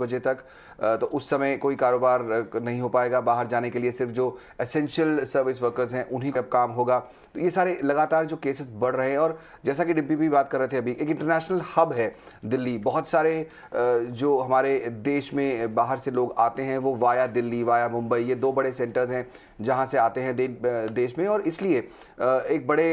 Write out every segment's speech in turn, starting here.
बजे तक तो उस समय कोई कारोबार नहीं हो पाएगा बाहर जाने के लिए सिर्फ जो एसेंशियल सर्विस वर्कर्स हैं उन्हीं का काम होगा तो ये सारे लगातार जो केसेस बढ़ रहे हैं और जैसा कि डिब्बी भी बात कर रहे थे अभी एक इंटरनेशनल हब है दिल्ली बहुत सारे जो हमारे देश में बाहर से लोग आते हैं वो वाया दिल्ली वाया मुंबई ये दो बड़े सेंटर्स हैं जहाँ से आते हैं देश में और इसलिए एक बड़े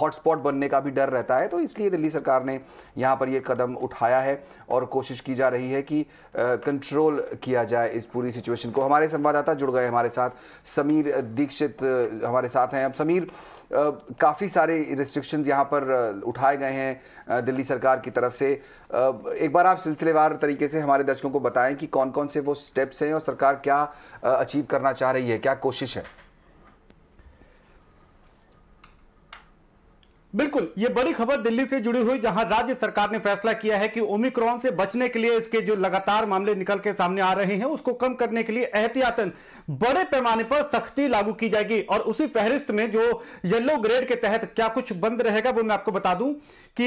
हॉटस्पॉट बनने का भी डर रहता है तो इसलिए दिल्ली सरकार ने यहाँ पर ये कदम उठाया है और कोशिश की जा रही है कि कंट्रोल किया जाए इस पूरी सिचुएशन को हमारे संवाददाता जुड़ गए हमारे साथ समीर दीक्षित हमारे साथ हैं अब समीर काफ़ी सारे रिस्ट्रिक्शंस यहाँ पर उठाए गए हैं दिल्ली सरकार की तरफ से एक बार आप सिलसिलेवार तरीके से हमारे दर्शकों को बताएं कि कौन कौन से वो स्टेप्स हैं और सरकार क्या अचीव करना चाह रही है क्या कोशिश है बिल्कुल ये बड़ी खबर दिल्ली से जुड़ी हुई जहां राज्य सरकार ने फैसला किया है कि ओमिक्रॉन से बचने के लिए इसके जो लगातार मामले निकल के सामने आ रहे हैं उसको कम करने के लिए एहतियातन बड़े पैमाने पर सख्ती लागू की जाएगी और उसी फहरिस्त में जो येलो ग्रेड के तहत क्या कुछ बंद रहेगा वो मैं आपको बता दूं कि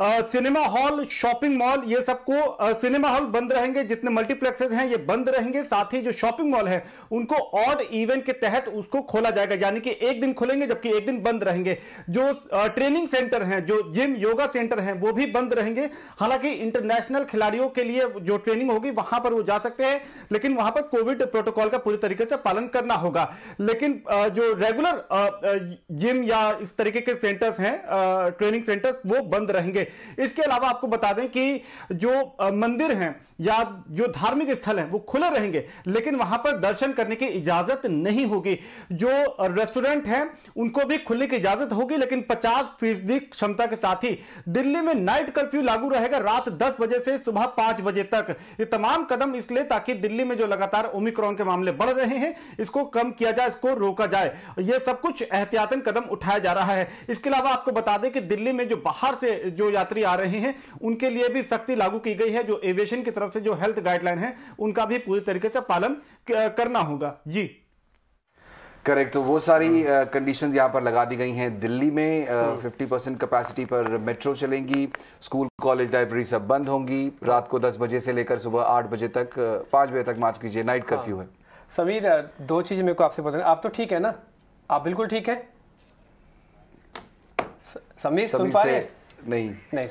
सिनेमा हॉल शॉपिंग मॉल ये सबको सिनेमा हॉल बंद रहेंगे जितने मल्टीप्लेक्सेज हैं ये बंद रहेंगे साथ ही जो शॉपिंग मॉल है उनको ऑड इवेंट के तहत उसको खोला जाएगा यानी कि एक दिन खोलेंगे जबकि एक दिन बंद रहेंगे जो ट्रेनिंग सेंटर हैं जो जिम योगा सेंटर हैं वो भी बंद रहेंगे हालांकि इंटरनेशनल खिलाड़ियों के लिए जो ट्रेनिंग होगी वहां पर वो जा सकते हैं लेकिन वहां पर कोविड प्रोटोकॉल का पूरी तरीके से पालन करना होगा लेकिन जो रेगुलर जिम या इस तरीके के सेंटर्स हैं ट्रेनिंग सेंटर्स वो बंद रहेंगे इसके अलावा आपको बता दें कि जो मंदिर हैं या जो धार्मिक स्थल हैं वो खुले रहेंगे लेकिन वहां पर दर्शन करने की इजाजत नहीं होगी जो रेस्टोरेंट हैं उनको भी खुलने की इजाजत होगी लेकिन 50 फीसदी क्षमता के साथ ही दिल्ली में नाइट कर्फ्यू लागू रहेगा रात 10 बजे से सुबह 5 बजे तक ये तमाम कदम इसलिए ताकि दिल्ली में जो लगातार ओमिक्रॉन के मामले बढ़ रहे हैं इसको कम किया जाए इसको रोका जाए ये सब कुछ एहतियातन कदम उठाया जा रहा है इसके अलावा आपको बता दें कि दिल्ली में जो बाहर से जो यात्री आ रहे हैं उनके लिए भी सख्ती लागू की गई है जो एविएशन की तरफ से जो हेल्थ गाइडलाइन है उनका भी पूरी तरीके से पालन करना होगा जी करेक्ट तो वो सारी कंडीशंस यहाँ पर लगा दी गई हैं दिल्ली में फिफ्टी परसेंट कैपेसिटी पर मेट्रो चलेंगी स्कूल कॉलेज लाइब्रेरी सब बंद होंगी रात को दस बजे से लेकर सुबह आठ बजे तक पाँच बजे तक माफ कीजिए नाइट हाँ। कर्फ्यू है समीर दो चीज़ मेरे को आपसे बताना आप तो ठीक है ना आप बिल्कुल ठीक है समीर, समीर सुन पा रहे nem.